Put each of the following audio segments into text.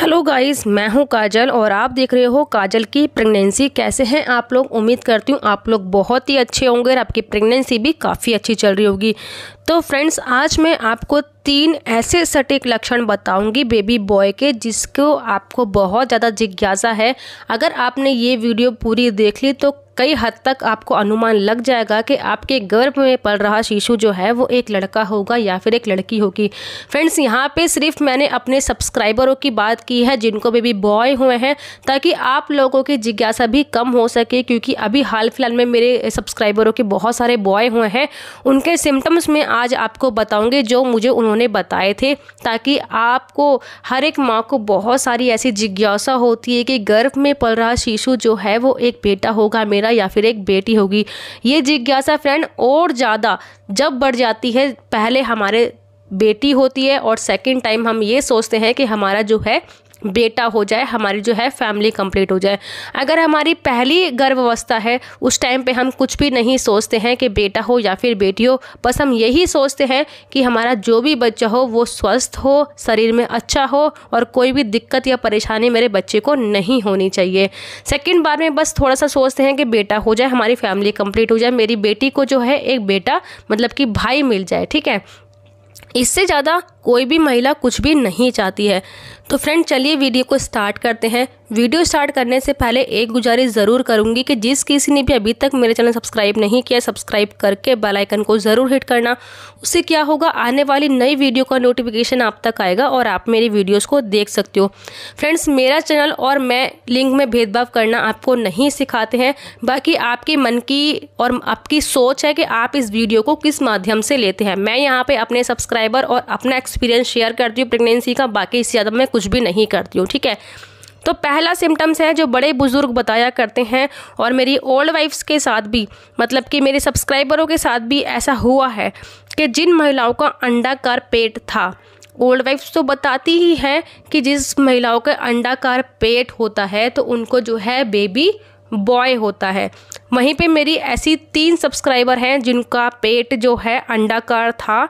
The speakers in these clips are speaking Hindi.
हेलो गाइस मैं हूं काजल और आप देख रहे हो काजल की प्रेगनेंसी कैसे हैं आप लोग उम्मीद करती हूं आप लोग बहुत ही अच्छे होंगे और आपकी प्रेगनेंसी भी काफ़ी अच्छी चल रही होगी तो फ्रेंड्स आज मैं आपको तीन ऐसे सटीक लक्षण बताऊंगी बेबी बॉय के जिसको आपको बहुत ज़्यादा जिज्ञासा है अगर आपने ये वीडियो पूरी देख ली तो कई हद तक आपको अनुमान लग जाएगा कि आपके गर्भ में पल रहा शिशु जो है वो एक लड़का होगा या फिर एक लड़की होगी फ्रेंड्स यहाँ पे सिर्फ मैंने अपने सब्सक्राइबरों की बात की है जिनको बेबी बॉय हुए हैं ताकि आप लोगों की जिज्ञासा भी कम हो सके क्योंकि अभी हाल फिलहाल में मेरे सब्सक्राइबरों के बहुत सारे बॉय हुए हैं उनके सिम्टम्स में आज आपको बताऊँगी जो मुझे उन्होंने उन्होंने बताए थे ताकि आपको हर एक माँ को बहुत सारी ऐसी जिज्ञासा होती है कि गर्भ में पल रहा शिशु जो है वो एक बेटा होगा मेरा या फिर एक बेटी होगी ये जिज्ञासा फ्रेंड और ज़्यादा जब बढ़ जाती है पहले हमारे बेटी होती है और सेकंड टाइम हम ये सोचते हैं कि हमारा जो है बेटा हो जाए हमारी जो है फैमिली कंप्लीट हो जाए अगर हमारी पहली गर्भावस्था है उस टाइम पे हम कुछ भी नहीं सोचते हैं कि बेटा हो या फिर बेटी हो बस हम यही सोचते हैं कि हमारा जो भी बच्चा हो वो स्वस्थ हो शरीर में अच्छा हो और कोई भी दिक्कत या परेशानी मेरे बच्चे को नहीं होनी चाहिए सेकेंड बार में बस थोड़ा सा सोचते हैं कि बेटा हो जाए हमारी फैमिली कंप्लीट हो जाए मेरी बेटी को जो है एक बेटा मतलब कि भाई मिल जाए ठीक है इससे ज़्यादा कोई भी महिला कुछ भी नहीं चाहती है तो फ्रेंड चलिए वीडियो को स्टार्ट करते हैं वीडियो स्टार्ट करने से पहले एक गुजारिश ज़रूर करूंगी कि जिस किसी ने भी अभी तक मेरे चैनल सब्सक्राइब नहीं किया सब्सक्राइब करके बेल आइकन को ज़रूर हिट करना उससे क्या होगा आने वाली नई वीडियो का नोटिफिकेशन आप तक आएगा और आप मेरी वीडियोस को देख सकते हो फ्रेंड्स मेरा चैनल और मैं लिंक में भेदभाव करना आपको नहीं सिखाते हैं बाकी आपके मन की और आपकी सोच है कि आप इस वीडियो को किस माध्यम से लेते हैं मैं यहाँ पर अपने सब्सक्राइबर और अपना एक्सपीरियंस शेयर करती हूँ प्रेगनेंसी का बाकी इससे ज़्यादा मैं कुछ भी नहीं करती हूँ ठीक है तो पहला सिम्टम्स है जो बड़े बुज़ुर्ग बताया करते हैं और मेरी ओल्ड वाइफ्स के साथ भी मतलब कि मेरे सब्सक्राइबरों के साथ भी ऐसा हुआ है कि जिन महिलाओं का अंडाकार पेट था ओल्ड वाइफ्स तो बताती ही हैं कि जिस महिलाओं का अंडाकार पेट होता है तो उनको जो है बेबी बॉय होता है वहीं पे मेरी ऐसी तीन सब्सक्राइबर हैं जिनका पेट जो है अंडाकार था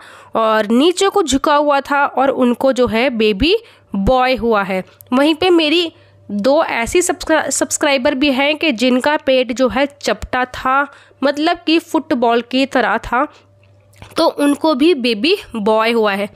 और नीचे को झुका हुआ था और उनको जो है बेबी बॉय हुआ है वहीं पे मेरी दो ऐसी सब्सक्राइबर भी हैं कि जिनका पेट जो है चपटा था मतलब कि फुटबॉल की तरह था तो उनको भी बेबी बॉय हुआ है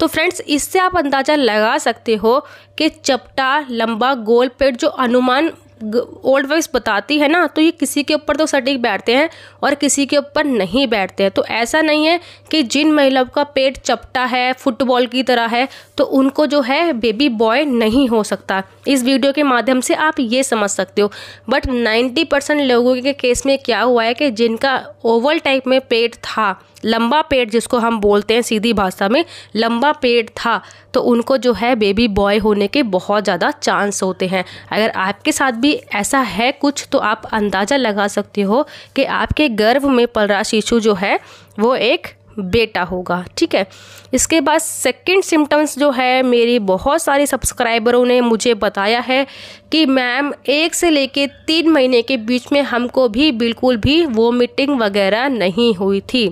तो फ्रेंड्स इससे आप अंदाज़ा लगा सकते हो कि चपटा लंबा गोल पेट जो अनुमान ओल्ड वॉइस बताती है ना तो ये किसी के ऊपर तो सटीक बैठते हैं और किसी के ऊपर नहीं बैठते हैं तो ऐसा नहीं है कि जिन महिलाओं का पेट चपटा है फुटबॉल की तरह है तो उनको जो है बेबी बॉय नहीं हो सकता इस वीडियो के माध्यम से आप ये समझ सकते हो बट 90 परसेंट लोगों के केस में क्या हुआ है कि जिनका ओवल टाइप में पेट था लंबा पेट जिसको हम बोलते हैं सीधी भाषा में लंबा पेट था तो उनको जो है बेबी बॉय होने के बहुत ज़्यादा चांस होते हैं अगर आपके साथ भी ऐसा है कुछ तो आप अंदाज़ा लगा सकते हो कि आपके गर्भ में पल रहा शिशु जो है वो एक बेटा होगा ठीक है इसके बाद सेकंड सिम्टम्स जो है मेरी बहुत सारे सब्सक्राइबरों ने मुझे बताया है कि मैम एक से लेके तीन महीने के बीच में हमको भी बिल्कुल भी वो मीटिंग वगैरह नहीं हुई थी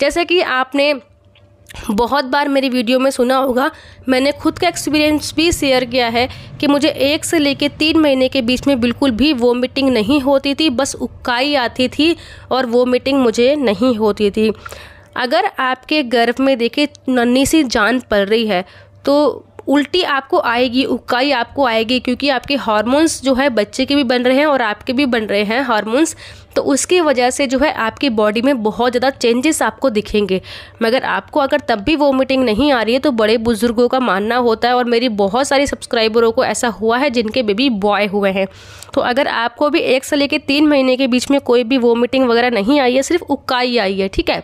जैसे कि आपने बहुत बार मेरी वीडियो में सुना होगा मैंने खुद का एक्सपीरियंस भी शेयर किया है कि मुझे एक से लेकर तीन महीने के बीच में बिल्कुल भी वोमिटिंग नहीं होती थी बस उकाई आती थी और वोमिटिंग मुझे नहीं होती थी अगर आपके गर्भ में देखे नन्ही सी जान पड़ रही है तो उल्टी आपको आएगी उकाई आपको आएगी क्योंकि आपके हार्मोन्स जो है बच्चे के भी बन रहे हैं और आपके भी बन रहे हैं हार्मोन्स तो उसकी वजह से जो है आपकी बॉडी में बहुत ज़्यादा चेंजेस आपको दिखेंगे मगर आपको अगर तब भी वोमिटिंग नहीं आ रही है तो बड़े बुजुर्गों का मानना होता है और मेरी बहुत सारी सब्सक्राइबरों को ऐसा हुआ है जिनके बेबी बॉय हुए हैं तो अगर आपको भी एक से लेकर तीन महीने के बीच में कोई भी वोमिटिंग वगैरह नहीं आई है सिर्फ उकाई आई है ठीक है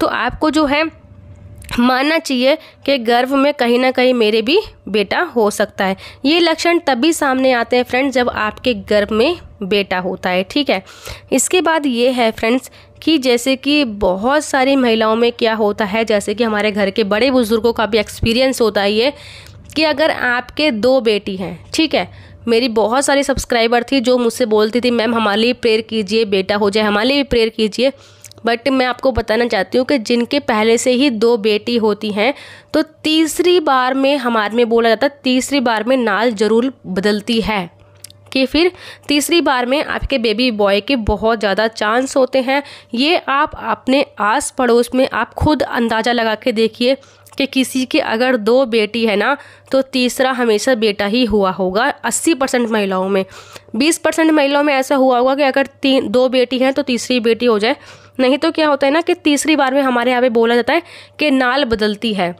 तो आपको जो है मानना चाहिए कि गर्भ में कहीं ना कहीं मेरे भी बेटा हो सकता है ये लक्षण तभी सामने आते हैं फ्रेंड्स जब आपके गर्भ में बेटा होता है ठीक है इसके बाद ये है फ्रेंड्स कि जैसे कि बहुत सारी महिलाओं में क्या होता है जैसे कि हमारे घर के बड़े बुज़ुर्गों का भी एक्सपीरियंस होता है ये कि अगर आपके दो बेटी हैं ठीक है मेरी बहुत सारी सब्सक्राइबर थी जो मुझसे बोलती थी मैम हमारे लिए प्रेयर कीजिए बेटा हो जाए हमारे लिए भी प्रेयर कीजिए बट मैं आपको बताना चाहती हूँ कि जिनके पहले से ही दो बेटी होती हैं तो तीसरी बार में हमारे में बोला जाता है तीसरी बार में नाल जरूर बदलती है कि फिर तीसरी बार में आपके बेबी बॉय के बहुत ज़्यादा चांस होते हैं ये आप अपने आस पड़ोस में आप खुद अंदाज़ा लगा के देखिए कि किसी की अगर दो बेटी है ना तो तीसरा हमेशा बेटा ही हुआ होगा अस्सी परसेंट महिलाओं में बीस परसेंट महिलाओं में ऐसा हुआ होगा कि अगर तीन दो बेटी हैं तो तीसरी बेटी हो जाए नहीं तो क्या होता है ना कि तीसरी बार में हमारे यहाँ पे बोला जाता है कि नाल बदलती है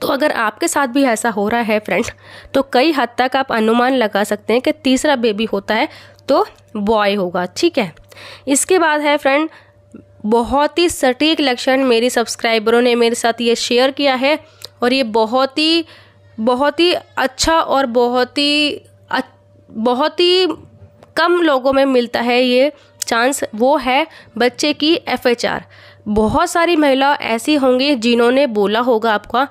तो अगर आपके साथ भी ऐसा हो रहा है फ्रेंड तो कई हद तक आप अनुमान लगा सकते हैं कि तीसरा बेबी होता है तो बॉय होगा ठीक है इसके बाद है फ्रेंड बहुत ही सटीक लक्षण मेरी सब्सक्राइबरों ने मेरे साथ ये शेयर किया है और ये बहुत ही बहुत ही अच्छा और बहुत ही बहुत ही कम लोगों में मिलता है ये चांस वो है बच्चे की एफ बहुत सारी महिला ऐसी होंगी जिन्होंने बोला होगा आपका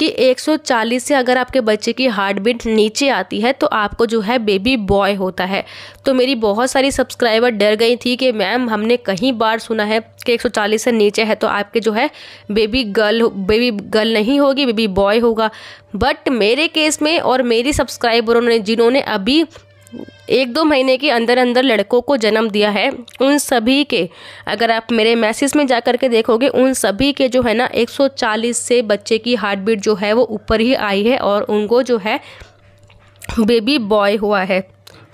कि 140 से अगर आपके बच्चे की हार्ट बीट नीचे आती है तो आपको जो है बेबी बॉय होता है तो मेरी बहुत सारी सब्सक्राइबर डर गई थी कि मैम हमने कहीं बार सुना है कि 140 से नीचे है तो आपके जो है बेबी गर्ल बेबी गर्ल नहीं होगी बेबी बॉय होगा बट मेरे केस में और मेरी सब्सक्राइबरों ने जिन्होंने अभी एक दो महीने के अंदर अंदर लड़कों को जन्म दिया है उन सभी के अगर आप मेरे मैसेज में जा कर के देखोगे उन सभी के जो है ना 140 से बच्चे की हार्ट बीट जो है वो ऊपर ही आई है और उनको जो है बेबी बॉय हुआ है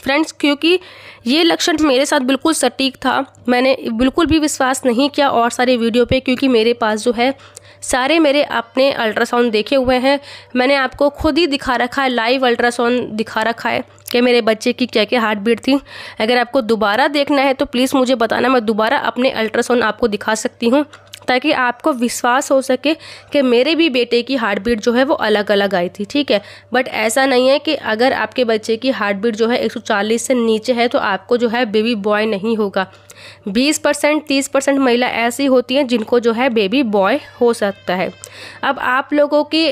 फ्रेंड्स क्योंकि ये लक्षण मेरे साथ बिल्कुल सटीक था मैंने बिल्कुल भी विश्वास नहीं किया और सारे वीडियो पर क्योंकि मेरे पास जो है सारे मेरे अपने अल्ट्रासाउंड देखे हुए हैं मैंने आपको खुद ही दिखा रखा है लाइव अल्ट्रासाउंड दिखा रखा है कि मेरे बच्चे की क्या क्या हार्ट बीट थी अगर आपको दोबारा देखना है तो प्लीज़ मुझे बताना मैं दोबारा अपने अल्ट्रासाउंड आपको दिखा सकती हूँ ताकि आपको विश्वास हो सके कि मेरे भी बेटे की हार्ट बीट जो है वो अलग अलग आई थी ठीक है बट ऐसा नहीं है कि अगर आपके बच्चे की हार्ट बीट जो है 140 से नीचे है तो आपको जो है बेबी बॉय नहीं होगा 20 परसेंट तीस परसेंट महिला ऐसी होती हैं जिनको जो है बेबी बॉय हो सकता है अब आप लोगों की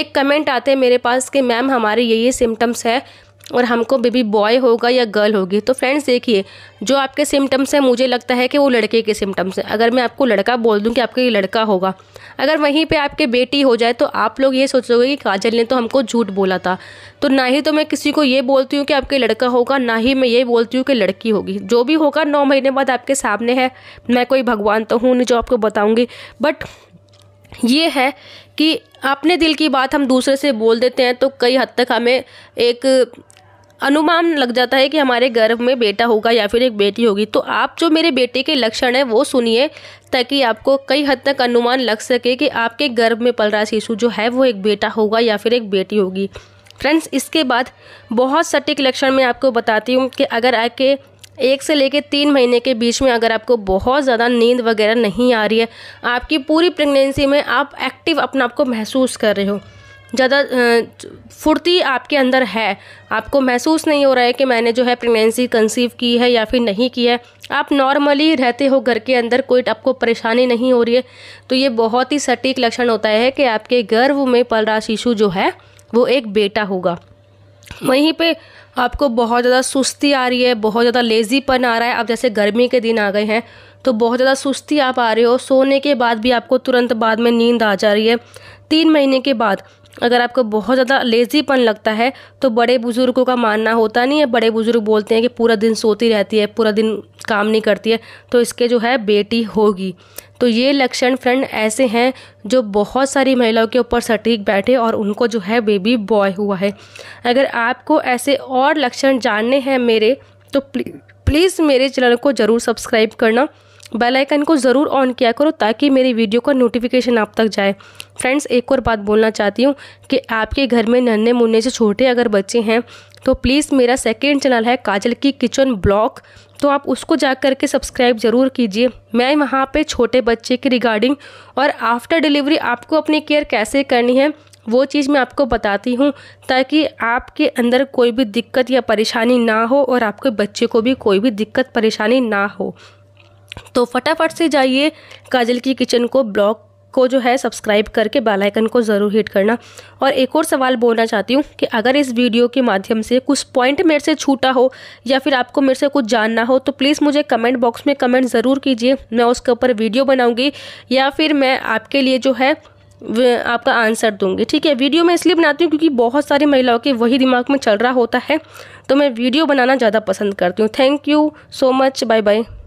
एक कमेंट आते हैं मेरे पास कि मैम हमारे ये ये सिम्टम्स है और हमको बेबी बॉय होगा या गर्ल होगी तो फ्रेंड्स देखिए जो आपके सिम्टम्स हैं मुझे लगता है कि वो लड़के के सिम्टम्स हैं अगर मैं आपको लड़का बोल दूँ कि आपके लड़का होगा अगर वहीं पे आपके बेटी हो जाए तो आप लोग ये सोचोगे कि काजल ने तो हमको झूठ बोला था तो ना ही तो मैं किसी को ये बोलती हूँ कि आपके लड़का होगा ना ही मैं ये बोलती हूँ कि लड़की होगी जो भी होगा नौ महीने बाद आपके सामने है मैं कोई भगवान तो हूँ नहीं जो आपको बताऊँगी बट ये है कि अपने दिल की बात हम दूसरे से बोल देते हैं तो कई हद तक हमें एक अनुमान लग जाता है कि हमारे गर्भ में बेटा होगा या फिर एक बेटी होगी तो आप जो मेरे बेटे के लक्षण हैं वो सुनिए ताकि आपको कई हद तक अनुमान लग सके कि आपके गर्भ में पल रहा शिशु जो है वो एक बेटा होगा या फिर एक बेटी होगी फ्रेंड्स इसके बाद बहुत सटीक लक्षण मैं आपको बताती हूँ कि अगर आपके एक से लेकर तीन महीने के बीच में अगर आपको बहुत ज़्यादा नींद वगैरह नहीं आ रही है आपकी पूरी प्रेगनेंसी में आप एक्टिव अपने आप को महसूस कर रहे हो ज़्यादा फुर्ती आपके अंदर है आपको महसूस नहीं हो रहा है कि मैंने जो है प्रेगनेंसी कंसीव की है या फिर नहीं की है आप नॉर्मली रहते हो घर के अंदर कोई आपको परेशानी नहीं हो रही है तो ये बहुत ही सटीक लक्षण होता है कि आपके गर्भ में पल रहा शिशु जो है वो एक बेटा होगा वहीं पे आपको बहुत ज़्यादा सुस्ती आ रही है बहुत ज़्यादा लेज़ीपन आ रहा है अब जैसे गर्मी के दिन आ गए हैं तो बहुत ज़्यादा सुस्ती आप आ रहे हो सोने के बाद भी आपको तुरंत बाद में नींद आ जा रही है तीन महीने के बाद अगर आपको बहुत ज़्यादा लेज़ीपन लगता है तो बड़े बुज़ुर्गों का मानना होता नहीं है बड़े बुज़ुर्ग बोलते हैं कि पूरा दिन सोती रहती है पूरा दिन काम नहीं करती है तो इसके जो है बेटी होगी तो ये लक्षण फ्रेंड ऐसे हैं जो बहुत सारी महिलाओं के ऊपर सटीक बैठे और उनको जो है बेबी बॉय हुआ है अगर आपको ऐसे और लक्षण जानने हैं मेरे तो प्लीज़ मेरे चैनल को ज़रूर सब्सक्राइब करना बेल आइकन को ज़रूर ऑन किया करो ताकि मेरी वीडियो का नोटिफिकेशन आप तक जाए फ्रेंड्स एक और बात बोलना चाहती हूँ कि आपके घर में नन्हे मुन्ने से छोटे अगर बच्चे हैं तो प्लीज़ मेरा सेकेंड चैनल है काजल की किचन ब्लॉग तो आप उसको जा कर के सब्सक्राइब ज़रूर कीजिए मैं वहाँ पे छोटे बच्चे की रिगार्डिंग और आफ्टर डिलीवरी आपको अपनी केयर कैसे करनी है वो चीज़ मैं आपको बताती हूँ ताकि आपके अंदर कोई भी दिक्कत या परेशानी ना हो और आपके बच्चे को भी कोई भी दिक्कत परेशानी ना हो तो फटाफट से जाइए काजल की किचन को ब्लॉग को जो है सब्सक्राइब करके बेल आइकन को ज़रूर हिट करना और एक और सवाल बोलना चाहती हूँ कि अगर इस वीडियो के माध्यम से कुछ पॉइंट मेरे से छूटा हो या फिर आपको मेरे से कुछ जानना हो तो प्लीज़ मुझे कमेंट बॉक्स में कमेंट ज़रूर कीजिए मैं उसके ऊपर वीडियो बनाऊँगी या फिर मैं आपके लिए जो है आपका आंसर दूंगी ठीक है वीडियो मैं इसलिए बनाती हूँ क्योंकि बहुत सारी महिलाओं के वही दिमाग में चल रहा होता है तो मैं वीडियो बनाना ज़्यादा पसंद करती हूँ thank you so much bye bye